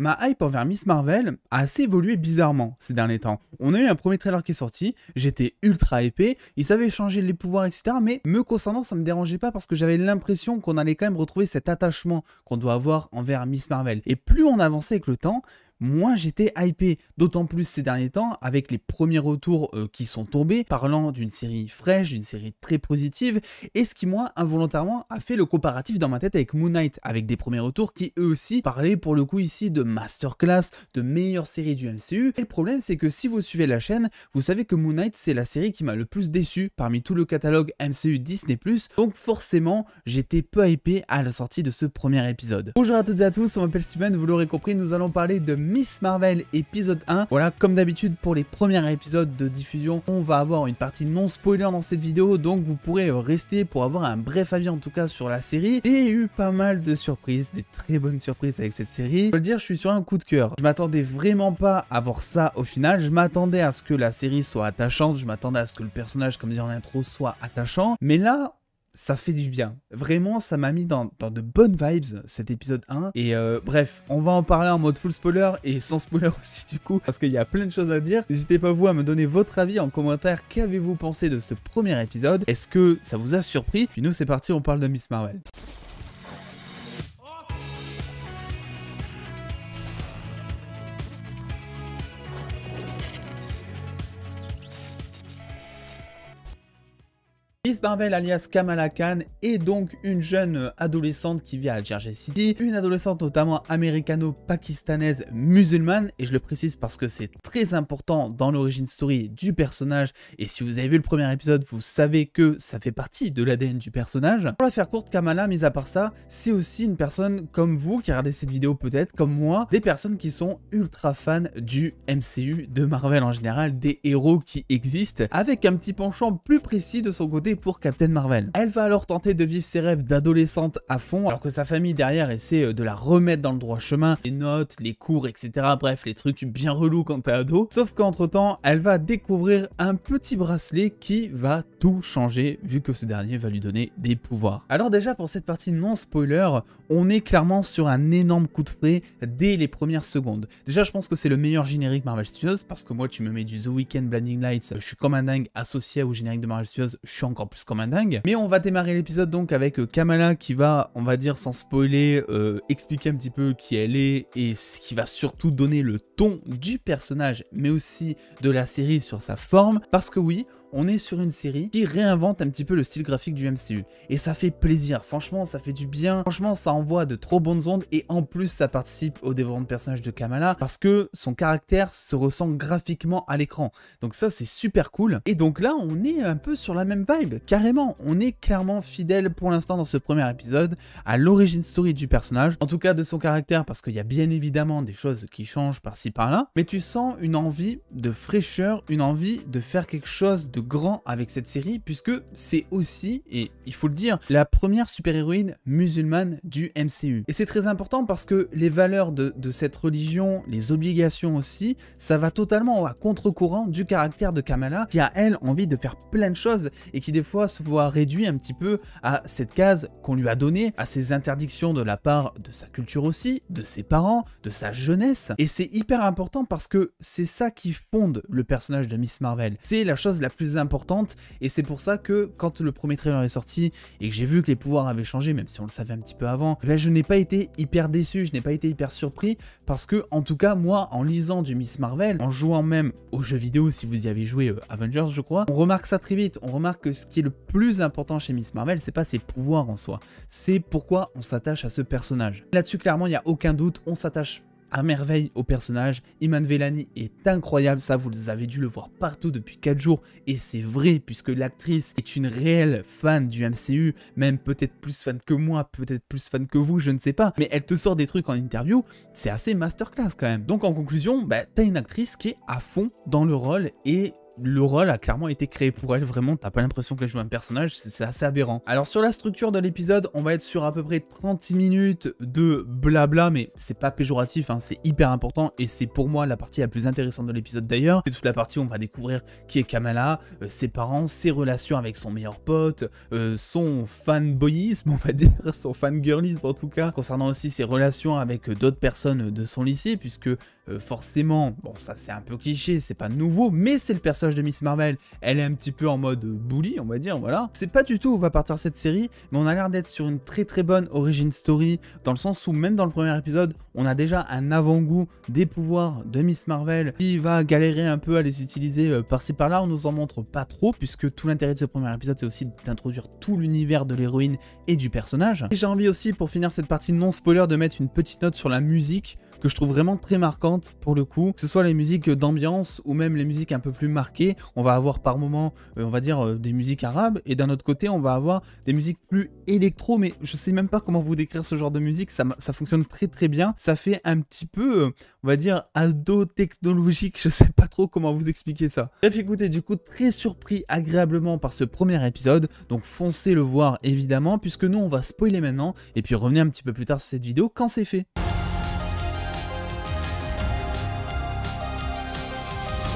ma hype envers Miss Marvel a assez évolué bizarrement ces derniers temps. On a eu un premier trailer qui est sorti, j'étais ultra épais, il savait changer les pouvoirs, etc. Mais me concernant, ça ne me dérangeait pas parce que j'avais l'impression qu'on allait quand même retrouver cet attachement qu'on doit avoir envers Miss Marvel. Et plus on avançait avec le temps, moi j'étais hypé. D'autant plus ces derniers temps, avec les premiers retours euh, qui sont tombés, parlant d'une série fraîche, d'une série très positive, et ce qui moi, involontairement, a fait le comparatif dans ma tête avec Moon Knight, avec des premiers retours qui eux aussi parlaient pour le coup ici de masterclass, de meilleure série du MCU. Et le problème c'est que si vous suivez la chaîne, vous savez que Moon Knight c'est la série qui m'a le plus déçu parmi tout le catalogue MCU Disney+, donc forcément j'étais peu hypé à la sortie de ce premier épisode. Bonjour à toutes et à tous, on m'appelle Steven, vous l'aurez compris, nous allons parler de Miss Marvel épisode 1. Voilà, comme d'habitude pour les premiers épisodes de diffusion, on va avoir une partie non spoiler dans cette vidéo, donc vous pourrez rester pour avoir un bref avis en tout cas sur la série. Et eu pas mal de surprises, des très bonnes surprises avec cette série. Je le dire, je suis sur un coup de cœur. Je m'attendais vraiment pas à voir ça au final. Je m'attendais à ce que la série soit attachante, je m'attendais à ce que le personnage, comme dit en intro, soit attachant. Mais là, ça fait du bien. Vraiment, ça m'a mis dans, dans, de bonnes vibes cet épisode 1. Et euh, bref, on va en parler en mode full spoiler et sans spoiler aussi du coup, parce qu'il y a plein de choses à dire. N'hésitez pas vous à me donner votre avis en commentaire. Qu'avez-vous pensé de ce premier épisode Est-ce que ça vous a surpris Puis nous, c'est parti, on parle de Miss Marvel. Marvel alias Kamala Khan est donc une jeune adolescente qui vit à Jersey City, une adolescente notamment américano-pakistanaise musulmane, et je le précise parce que c'est très important dans l'origine story du personnage, et si vous avez vu le premier épisode, vous savez que ça fait partie de l'ADN du personnage. Pour la faire courte, Kamala, mis à part ça, c'est aussi une personne comme vous qui regardez cette vidéo peut-être, comme moi, des personnes qui sont ultra fans du MCU, de Marvel en général, des héros qui existent, avec un petit penchant plus précis de son côté pour Captain Marvel. Elle va alors tenter de vivre ses rêves d'adolescente à fond, alors que sa famille derrière essaie euh, de la remettre dans le droit chemin, les notes, les cours, etc. Bref, les trucs bien relous quand t'es ado. Sauf qu'entre temps, elle va découvrir un petit bracelet qui va tout changer, vu que ce dernier va lui donner des pouvoirs. Alors déjà, pour cette partie non spoiler, on est clairement sur un énorme coup de frais dès les premières secondes. Déjà, je pense que c'est le meilleur générique Marvel Studios, parce que moi, tu me mets du The Weeknd Blinding Lights, je suis comme un dingue associé au générique de Marvel Studios, je suis encore plus comme un dingue. Mais on va démarrer l'épisode donc avec euh, Kamala qui va, on va dire sans spoiler, euh, expliquer un petit peu qui elle est et ce qui va surtout donner le ton du personnage mais aussi de la série sur sa forme. Parce que oui, on est sur une série qui réinvente un petit peu le style graphique du MCU. Et ça fait plaisir, franchement, ça fait du bien. Franchement, ça envoie de trop bonnes ondes et en plus, ça participe au développement de personnage de Kamala parce que son caractère se ressent graphiquement à l'écran. Donc ça, c'est super cool. Et donc là, on est un peu sur la même vibe, carrément. On est clairement fidèle pour l'instant dans ce premier épisode à l'origine story du personnage, en tout cas de son caractère parce qu'il y a bien évidemment des choses qui changent par-ci par-là, mais tu sens une envie de fraîcheur, une envie de faire quelque chose de grand avec cette série, puisque c'est aussi, et il faut le dire, la première super-héroïne musulmane du MCU. Et c'est très important parce que les valeurs de, de, cette religion, les obligations aussi, ça va totalement à contre-courant du caractère de Kamala, qui a elle envie de faire plein de choses, et qui des fois se voit réduit un petit peu à cette case qu'on lui a donnée, à ses interdictions de la part de sa culture aussi, de ses parents, de sa jeunesse. Et c'est hyper important parce que c'est ça qui fonde le personnage de Miss Marvel. C'est la chose la plus importante. Et c'est pour ça que quand le premier trailer est sorti et que j'ai vu que les pouvoirs avaient changé, même si on le savait un petit peu avant, eh ben, je n'ai pas été hyper déçu, je n'ai pas été hyper surpris parce que en tout cas moi en lisant du Miss Marvel, en jouant même aux jeux vidéo si vous y avez joué euh, Avengers je crois, on remarque ça très vite, on remarque que ce qui est le plus important chez Miss Marvel, c'est pas ses pouvoirs en soi, c'est pourquoi on s'attache à ce personnage. Là-dessus clairement il n'y a aucun doute, on s'attache à merveille au personnage. Iman Vellani est incroyable, ça vous avez dû le voir partout depuis 4 jours et c'est vrai puisque l'actrice est une réelle fan du MCU, même peut-être plus fan que moi, peut-être plus fan que vous, je ne sais pas, mais elle te sort des trucs en interview, c'est assez masterclass quand même. Donc en conclusion, bah, t'as une actrice qui est à fond dans le rôle et le rôle a clairement été créé pour elle, vraiment, t'as pas l'impression qu'elle joue un personnage, c'est assez aberrant. Alors sur la structure de l'épisode, on va être sur à peu près 30 minutes de blabla, mais c'est pas péjoratif, hein. c'est hyper important, et c'est pour moi la partie la plus intéressante de l'épisode d'ailleurs, c'est toute la partie où on va découvrir qui est Kamala, euh, ses parents, ses relations avec son meilleur pote, euh, son fanboyisme, on va dire, son fangirlisme en tout cas, concernant aussi ses relations avec d'autres personnes de son lycée, puisque euh, forcément, bon ça c'est un peu cliché, c'est pas nouveau, mais c'est le personnage de Miss Marvel, elle est un petit peu en mode bully, on va dire, voilà. C'est pas du tout où va partir cette série, mais on a l'air d'être sur une très très bonne origin story, dans le sens où même dans le premier épisode, on a déjà un avant-goût des pouvoirs de Miss Marvel, qui va galérer un peu à les utiliser euh, par-ci par-là, on nous en montre pas trop, puisque tout l'intérêt de ce premier épisode, c'est aussi d'introduire tout l'univers de l'héroïne et du personnage. Et j'ai envie aussi, pour finir cette partie non-spoiler, de mettre une petite note sur la musique, que je trouve vraiment très marquante pour le coup, que ce soit les musiques d'ambiance ou même les musiques un peu plus marquées. On va avoir par moment, euh, on va dire, euh, des musiques arabes et d'un autre côté, on va avoir des musiques plus électro, mais je sais même pas comment vous décrire ce genre de musique, ça, fonctionne très très bien. Ça fait un petit peu, euh, on va dire, ado technologique, je sais pas trop comment vous expliquer ça. Bref, écoutez, du coup, très surpris agréablement par ce premier épisode, donc foncez le voir évidemment, puisque nous on va spoiler maintenant et puis revenez un petit peu plus tard sur cette vidéo quand c'est fait.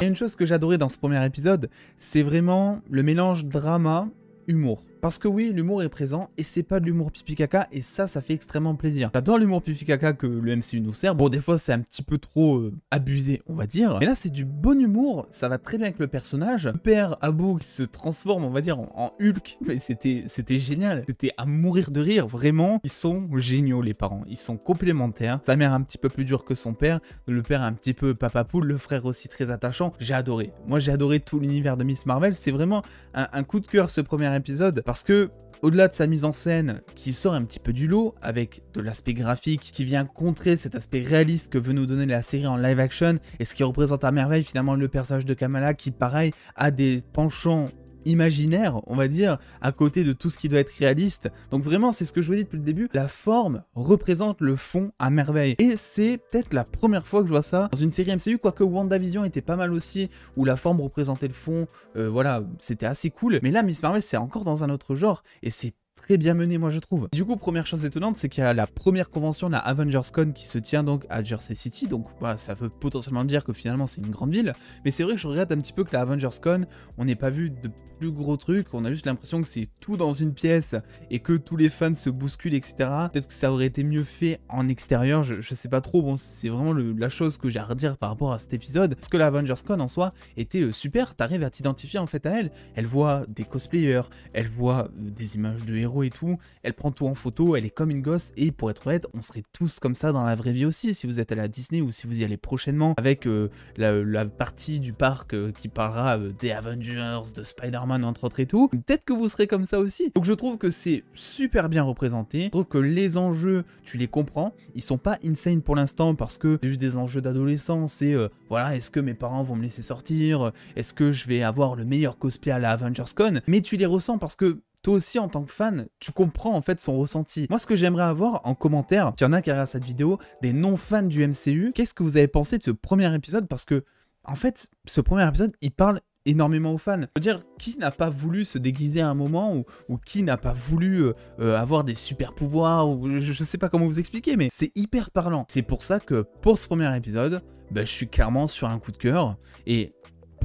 Et une chose que j'adorais dans ce premier épisode, c'est vraiment le mélange drama-humour. Parce que oui, l'humour est présent et c'est pas de l'humour pipi caca et ça, ça fait extrêmement plaisir. J'adore l'humour pipi caca que le MCU nous sert. Bon, des fois, c'est un petit peu trop euh, abusé, on va dire. Mais là, c'est du bon humour, ça va très bien avec le personnage. Le père Abou qui se transforme, on va dire, en, Hulk. Mais c'était génial. C'était à mourir de rire, vraiment. Ils sont géniaux, les parents. Ils sont complémentaires. Sa mère un petit peu plus dure que son père. Le père un petit peu papa poule. Le frère aussi très attachant. J'ai adoré. Moi, j'ai adoré tout l'univers de Miss Marvel. C'est vraiment un coup de cœur ce premier épisode parce que au-delà de sa mise en scène qui sort un petit peu du lot, avec de l'aspect graphique qui vient contrer cet aspect réaliste que veut nous donner la série en live action, et ce qui représente à merveille finalement le personnage de Kamala qui pareil a des penchants imaginaire, on va dire, à côté de tout ce qui doit être réaliste. Donc vraiment, c'est ce que je vous dis depuis le début, la forme représente le fond à merveille. Et c'est peut-être la première fois que je vois ça dans une série MCU, quoique WandaVision était pas mal aussi, où la forme représentait le fond, euh, voilà, c'était assez cool. Mais là, Miss Marvel, c'est encore dans un autre genre, et c'est très bien mené, moi je trouve. Du coup, première chose étonnante, c'est qu'il y a la première convention, la Avengers Con, qui se tient donc à Jersey City. Donc, bah, ça veut potentiellement dire que finalement c'est une grande ville. Mais c'est vrai que je regrette un petit peu que la Avengers Con, on n'ait pas vu de plus gros trucs. On a juste l'impression que c'est tout dans une pièce et que tous les fans se bousculent, etc. Peut-être que ça aurait été mieux fait en extérieur. Je, sais pas trop. Bon, c'est vraiment la chose que j'ai à redire par rapport à cet épisode. Parce que la Avengers Con en soi était euh, super. T'arrives à t'identifier en fait à elle. Elle voit des cosplayers, elle voit euh, des images de héros et tout, elle prend tout en photo, elle est comme une gosse, et pour être honnête, on serait tous comme ça dans la vraie vie aussi, si vous êtes allé à Disney ou si vous y allez prochainement, avec euh, la, partie du parc euh, qui parlera euh, des Avengers, de Spider-Man, entre autres et tout, peut-être que vous serez comme ça aussi. Donc je trouve que c'est super bien représenté, je trouve que les enjeux, tu les comprends, ils sont pas insane pour l'instant, parce que C'est juste des enjeux d'adolescence, Et voilà, est-ce que mes parents vont me laisser sortir, est-ce que je vais avoir le meilleur cosplay à la Avengers Con, mais tu les ressens parce que toi aussi en tant que fan, tu comprends en fait son ressenti. Moi ce que j'aimerais avoir en commentaire, s'il y en a qui regardent cette vidéo, des non-fans du MCU, qu'est-ce que vous avez pensé de ce premier épisode Parce que en fait, ce premier épisode, il parle énormément aux fans. Je veux dire, qui n'a pas voulu se déguiser à un moment ou, qui n'a pas voulu euh, euh, avoir des super pouvoirs ou je, ne sais pas comment vous expliquer, mais c'est hyper parlant. C'est pour ça que pour ce premier épisode, bah, je suis clairement sur un coup de cœur et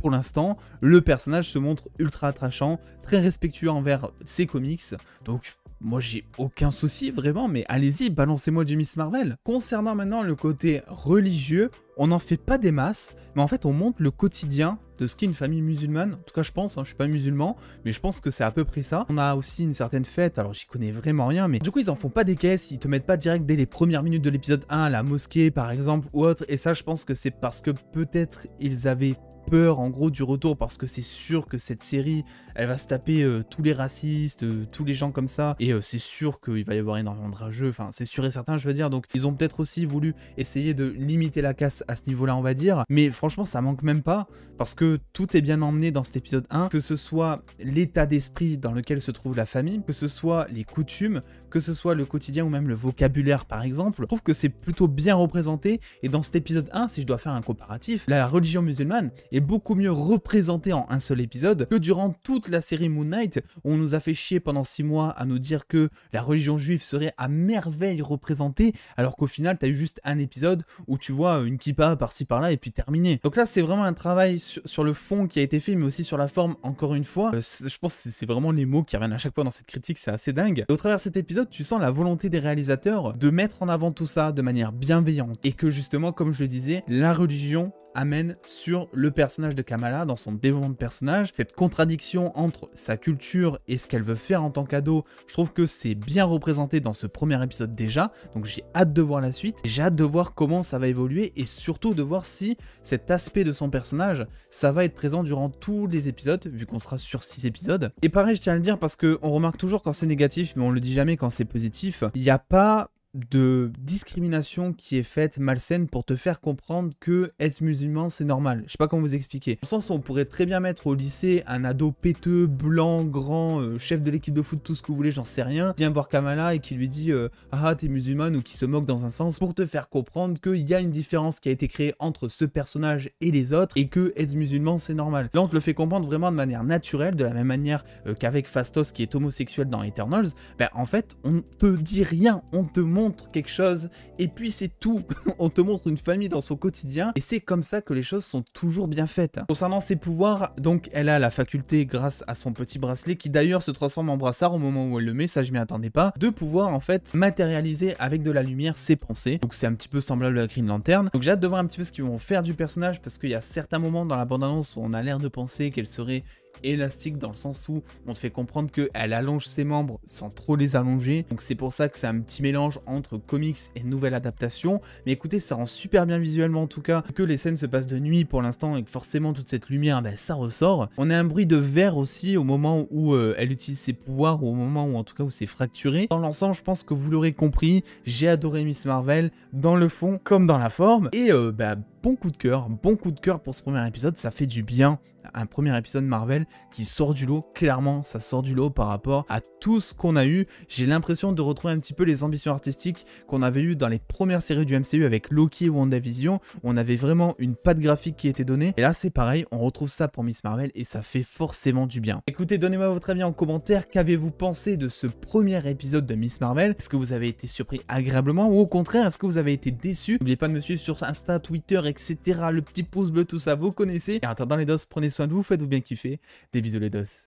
pour l'instant, le personnage se montre ultra attachant, très respectueux envers ses comics, donc moi j'ai aucun souci vraiment, mais allez-y, balancez-moi du Miss Marvel. Concernant maintenant le côté religieux, on n'en fait pas des masses, mais en fait on montre le quotidien de ce qu'est une famille musulmane. En tout cas je pense, hein, je suis pas musulman, mais je pense que c'est à peu près ça. On a aussi une certaine fête, alors j'y connais vraiment rien, mais du coup ils en font pas des caisses, ils te mettent pas direct dès les premières minutes de l'épisode 1 à la mosquée par exemple ou autre, et ça je pense que c'est parce que peut-être ils avaient peur en gros du retour parce que c'est sûr que cette série elle va se taper euh, tous les racistes, euh, tous les gens comme ça et euh, c'est sûr qu'il va y avoir énormément de rageux, enfin c'est sûr et certain je veux dire donc ils ont peut-être aussi voulu essayer de limiter la casse à ce niveau là on va dire mais franchement ça manque même pas parce que tout est bien emmené dans cet épisode 1 que ce soit l'état d'esprit dans lequel se trouve la famille, que ce soit les coutumes, que ce soit le quotidien ou même le vocabulaire par exemple, je trouve que c'est plutôt bien représenté et dans cet épisode 1 si je dois faire un comparatif, la religion musulmane est beaucoup mieux représenté en un seul épisode que durant toute la série Moon Knight où on nous a fait chier pendant 6 mois à nous dire que la religion juive serait à merveille représentée alors qu'au final t'as eu juste un épisode où tu vois une kippa par-ci par-là et puis terminé. Donc là c'est vraiment un travail sur, le fond qui a été fait mais aussi sur la forme encore une fois. Euh, je pense que c'est vraiment les mots qui reviennent à chaque fois dans cette critique, c'est assez dingue. Et au travers de cet épisode tu sens la volonté des réalisateurs de mettre en avant tout ça de manière bienveillante et que justement comme je le disais la religion amène sur le personnage de Kamala dans son développement de personnage. Cette contradiction entre sa culture et ce qu'elle veut faire en tant qu'ado, je trouve que c'est bien représenté dans ce premier épisode déjà, donc j'ai hâte de voir la suite, j'ai hâte de voir comment ça va évoluer et surtout de voir si cet aspect de son personnage, ça va être présent durant tous les épisodes, vu qu'on sera sur six épisodes. Et pareil, je tiens à le dire parce qu'on remarque toujours quand c'est négatif, mais on le dit jamais quand c'est positif, il n'y a pas de discrimination qui est faite malsaine pour te faire comprendre que être musulman c'est normal. Je sais pas comment vous expliquer. Dans le sens où on pourrait très bien mettre au lycée un ado péteux, blanc, grand, euh, chef de l'équipe de foot, tout ce que vous voulez, j'en sais rien, vient voir Kamala et qui lui dit euh, ah t'es musulman ou qui se moque dans un sens pour te faire comprendre qu'il y a une différence qui a été créée entre ce personnage et les autres et que être musulman c'est normal. Là on te le fait comprendre vraiment de manière naturelle, de la même manière euh, qu'avec Fastos qui est homosexuel dans Eternals, ben en fait on te dit rien, on te montre quelque chose et puis c'est tout. on te montre une famille dans son quotidien et c'est comme ça que les choses sont toujours bien faites. Concernant ses pouvoirs, donc elle a la faculté grâce à son petit bracelet qui d'ailleurs se transforme en brassard au moment où elle le met, ça je m'y attendais pas, de pouvoir en fait matérialiser avec de la lumière ses pensées. Donc c'est un petit peu semblable à Green Lantern. Donc j'ai hâte de voir un petit peu ce qu'ils vont faire du personnage parce qu'il y a certains moments dans la bande-annonce où on a l'air de penser qu'elle serait élastique dans le sens où on te fait comprendre qu'elle allonge ses membres sans trop les allonger. Donc c'est pour ça que c'est un petit mélange entre comics et nouvelle adaptation. Mais écoutez, ça rend super bien visuellement en tout cas. Que les scènes se passent de nuit pour l'instant et que forcément toute cette lumière, ben, ça ressort. On a un bruit de verre aussi au moment où euh, elle utilise ses pouvoirs ou au moment où en tout cas où c'est fracturé. Dans l'ensemble, je pense que vous l'aurez compris, j'ai adoré Miss Marvel dans le fond comme dans la forme. Et bah, bon coup de cœur, bon coup de cœur pour ce premier épisode, ça fait du bien. Un premier épisode Marvel qui sort du lot, clairement, ça sort du lot par rapport à tout ce qu'on a eu. J'ai l'impression de retrouver un petit peu les ambitions artistiques qu'on avait eues dans les premières séries du MCU avec Loki et WandaVision. On avait vraiment une patte graphique qui était donnée. Et là, c'est pareil, on retrouve ça pour Miss Marvel et ça fait forcément du bien. Écoutez, donnez-moi votre avis en commentaire. Qu'avez-vous pensé de ce premier épisode de Miss Marvel Est-ce que vous avez été surpris agréablement ou au contraire, est-ce que vous avez été déçu N'oubliez pas de me suivre sur Insta, Twitter, etc etc. Le petit pouce bleu, tout ça, vous connaissez. Et en attendant les dos, prenez soin de vous, faites-vous bien kiffer. Des bisous les dos.